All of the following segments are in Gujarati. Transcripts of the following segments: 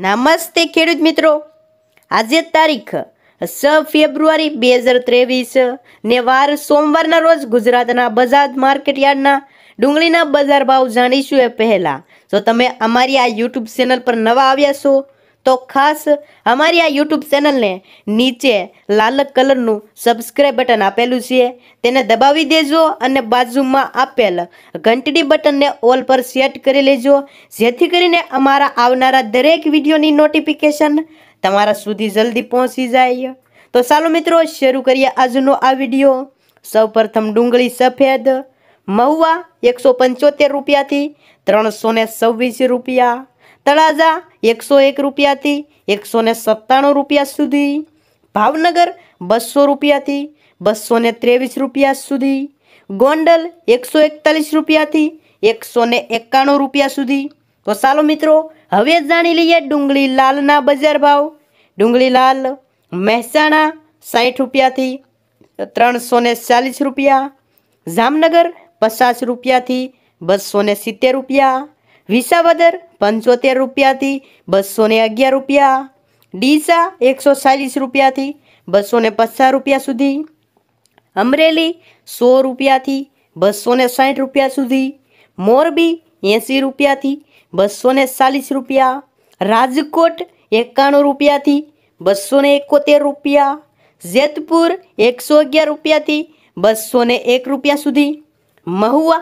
નમસ્તે ખેડૂત મિત્રો આજે તારીખ છ ફેબ્રુઆરી બે હજાર ત્રેવીસ ને વાર સોમવારના રોજ ગુજરાતના બજાર માર્કેટયાર્ડના ડુંગળીના બજાર ભાવ જાણીશું એ પહેલાં જો તમે અમારી આ યુટ્યુબ ચેનલ પર નવા આવ્યા છો તો ખાસ અમારી આ યુટ્યુબ ચેનલને નીચે લાલ કલરનું સબસ્ક્રાઈબ બટન આપેલું છે તેને દબાવી દેજો અને બાજુમાં આપેલ ઘંટડી બટનને ઓલ પર સેટ કરી લેજો જેથી કરીને અમારા આવનારા દરેક વિડીયોની નોટિફિકેશન તમારા સુધી જલ્દી પહોંચી જાય તો ચાલો મિત્રો શરૂ કરીએ આજનો આ વિડીયો સૌ ડુંગળી સફેદ મહુવા એકસો પંચોતેર રૂપિયાથી ત્રણસો છવ્વીસ રૂપિયા તળાજા એકસો એક રૂપિયાથી એકસો ને સત્તાણું રૂપિયા સુધી ભાવનગર બસો રૂપિયાથી બસો ને ત્રેવીસ રૂપિયા સુધી ગોંડલ એકસો એકતાલીસ રૂપિયાથી એકસો ને એકાણું રૂપિયા સુધી તો ચાલો મિત્રો હવે જાણી લઈએ ડુંગળી લાલના બજાર ભાવ ડુંગળી લાલ મહેસાણા સાઠ રૂપિયાથી ત્રણસો ને ચાલીસ રૂપિયા જામનગર પચાસ રૂપિયાથી બસો ને સિત્તેર રૂપિયા વિસાવદર પંચોતેર રૂપિયાથી બસો ને અગિયાર રૂપિયા ડીસા એકસો ચાલીસ રૂપિયાથી બસો ને પચાસ રૂપિયા સુધી અમરેલી સો રૂપિયાથી બસો ને સાઠ રૂપિયા સુધી મોરબી એંસી રૂપિયાથી બસો ને ચાલીસ રૂપિયા રાજકોટ એકાણું રૂપિયાથી બસો ને એકોતેર રૂપિયા જેતપુર એકસો અગિયાર રૂપિયાથી બસો ને એક રૂપિયા સુધી મહુવા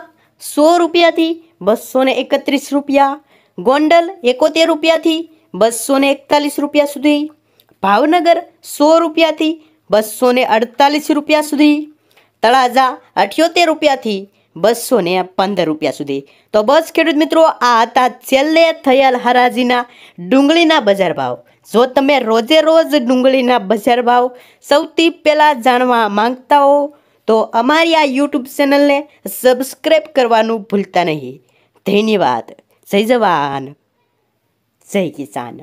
સો રૂપિયાથી બસો ને એકત્રીસ રૂપિયા ગોંડલ એકોતેર રૂપિયાથી બસો ને એકતાલીસ રૂપિયા સુધી ભાવનગર સો રૂપિયાથી બસો ને અડતાલીસ રૂપિયા સુધી તળાજા અઠ્યોતેર રૂપિયાથી બસો ને પંદર રૂપિયા સુધી તો બસ ખેડૂત મિત્રો આ હતા છેલ્લે થયેલ હરાજીના ડુંગળીના બજાર ભાવ જો તમે રોજે રોજ ડુંગળીના બજાર ભાવ સૌથી પહેલાં જાણવા માંગતા હો તો અમારી આ યુટ્યુબ ચેનલને સબસ્ક્રાઈબ કરવાનું ભૂલતા નહીં ધન્યવાદ જય જવાન જય કિસાન